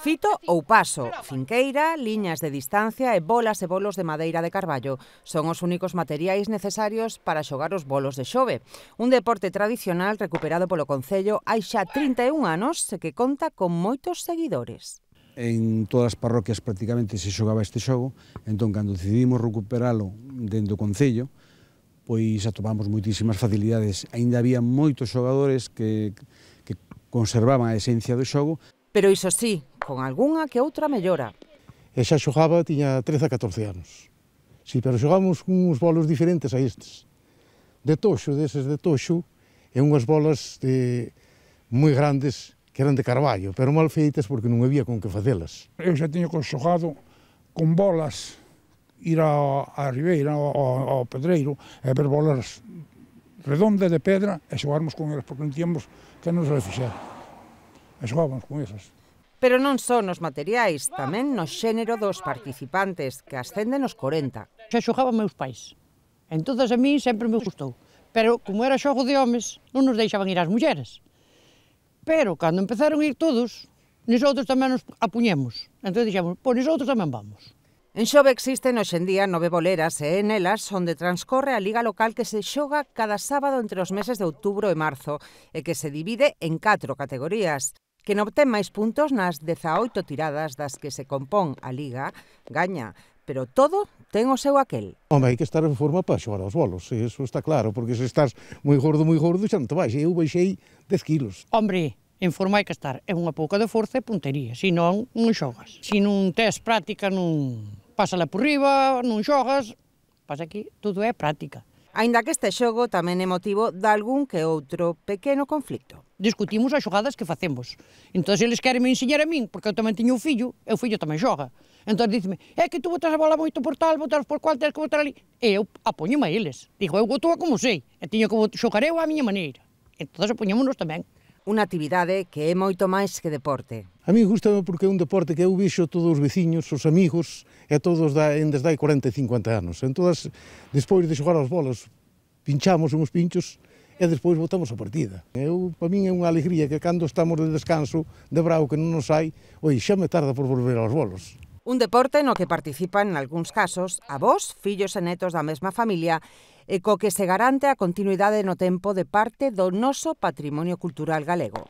Fito ou paso, finqueira, liñas de distancia e bolas e bolos de madeira de carballo son os únicos materiais necesarios para xogar os bolos de xove. Un deporte tradicional recuperado polo Concello hai xa 31 anos e que conta con moitos seguidores. En todas as parroquias prácticamente se xogaba este xogo, entón cando decidimos recuperalo dentro do Concello, pois atopamos moitísimas facilidades. Ainda había moitos xogadores que, que conservaban a esencia do xogo, pero iso sí, con algunha que outra mellora. E xa xogaba, tiña 13 a 14 anos. Sí, pero xogamos uns bolos diferentes a estes. De toxo, deses de toxo, e unhas bolas de moi grandes que eran de carballo, pero mal feitas porque non había con que facelas. Eu xa tiño xogado con bolas ir a, a Ribeira, ao, ao Pedreiro, e ver bolas redondas de pedra e xogarmos con elas, porque non tíamos que nos refixeran e xogaban con esas. Pero non só nos materiais, tamén no xénero dos participantes, que ascenden os 40. Xa xogaban meus pais. Entón, a mí sempre me gustou. Pero, como era xogo de homes, non nos deixaban ir as mulleres. Pero, cando empezaron a ir todos, nosotros tamén nos apuñemos. Entón, dixemos, pois nosotros tamén vamos. En Xove existen hoxendía nove boleras e en elas onde transcorre a liga local que se xoga cada sábado entre os meses de outubro e marzo e que se divide en catro categorías que non obtén máis puntos nas 18 tiradas das que se compón a Liga, gaña, pero todo ten o seu aquel. Home, hai que estar en forma para xogar aos bolos, eso está claro, porque se estás moi gordo, moi gordo, xa non te vais, eu baixei 10 kilos. Hombre, en forma hai que estar, é unha pouca de forza e puntería, se non, non xogas. Se non tes práctica, non pásala por riba, non xogas, pasa que todo é práctica. Aínda que este xogo tamén é motivo de algún que outro pequeno conflicto. Discutimos as xogadas que facemos. Entón, eles queren me ensinar a min, porque eu tamén tiño un fillo, e o fillo tamén xoga. Entón, dicime, é que tú botas a bola moito por tal, botas por cual, tens que botar ali. E eu apoño a eles. Digo, eu gotoa como sei, e tiño que xogar eu a miña maneira. Entón, apoñámonos tamén. Unha actividade que é moito máis que deporte. A mí gusta porque é un deporte que eu vixo todos os veciños, os amigos, e todos da, en hai 40 e 50 anos. Entón, despois de xogar as bolas, pinchamos uns pinchos, e despois votamos a partida. Eu, para min é unha alegría que cando estamos de descanso, de bravo que non nos sai, oi, xa me tarda por volver aos bolos. Un deporte no que participan, en algúns casos, avós, fillos e netos da mesma familia e co que se garante a continuidade no tempo de parte do noso patrimonio cultural galego.